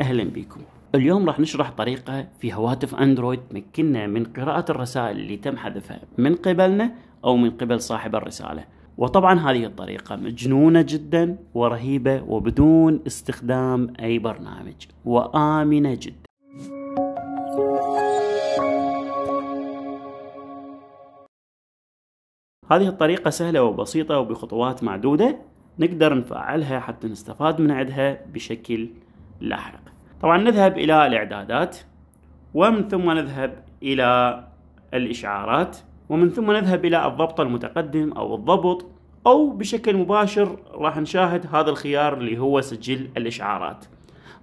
أهلا بكم اليوم راح نشرح طريقة في هواتف أندرويد تمكننا من قراءة الرسائل اللي تم حذفها من قبلنا أو من قبل صاحب الرسالة وطبعا هذه الطريقة مجنونة جدا ورهيبة وبدون استخدام أي برنامج وآمنة جدا هذه الطريقة سهلة وبسيطة وبخطوات معدودة نقدر نفعلها حتى نستفاد من عدها بشكل لاحق طبعا نذهب إلى الإعدادات ومن ثم نذهب إلى الإشعارات ومن ثم نذهب إلى الضبط المتقدم أو الضبط أو بشكل مباشر راح نشاهد هذا الخيار اللي هو سجل الإشعارات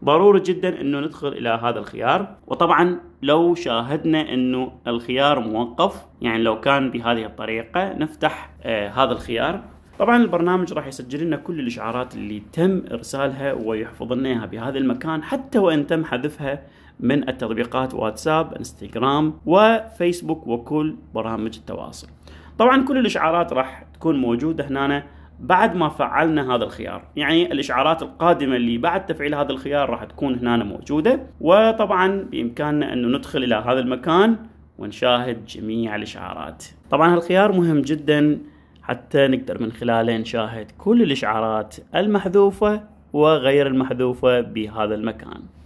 ضروري جدا انه ندخل الى هذا الخيار وطبعا لو شاهدنا انه الخيار موقف يعني لو كان بهذه الطريقة نفتح آه هذا الخيار طبعا البرنامج راح يسجل لنا كل الاشعارات اللي تم ارسالها ويحفظ لنا اياها بهذا المكان حتى وان تم حذفها من التطبيقات واتساب انستغرام وفيسبوك وكل برامج التواصل طبعا كل الاشعارات راح تكون موجوده هنا بعد ما فعلنا هذا الخيار يعني الاشعارات القادمه اللي بعد تفعيل هذا الخيار راح تكون هنا موجوده وطبعا بامكاننا انه ندخل الى هذا المكان ونشاهد جميع الاشعارات طبعا هالخيار مهم جدا حتى نقدر من خلاله نشاهد كل الإشعارات المحذوفة وغير المحذوفة بهذا المكان